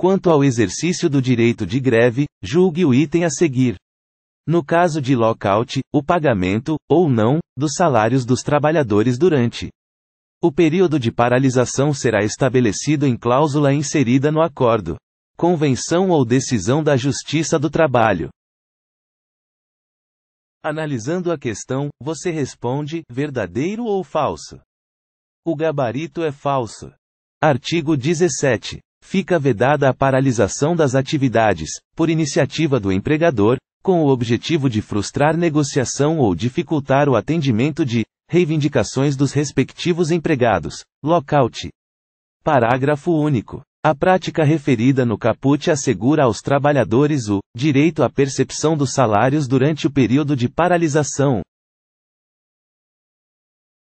Quanto ao exercício do direito de greve, julgue o item a seguir. No caso de lockout, o pagamento, ou não, dos salários dos trabalhadores durante o período de paralisação será estabelecido em cláusula inserida no acordo, convenção ou decisão da Justiça do Trabalho. Analisando a questão, você responde: verdadeiro ou falso? O gabarito é falso. Artigo 17 fica vedada a paralisação das atividades, por iniciativa do empregador, com o objetivo de frustrar negociação ou dificultar o atendimento de reivindicações dos respectivos empregados. Lockout. Parágrafo único. A prática referida no caput assegura aos trabalhadores o direito à percepção dos salários durante o período de paralisação,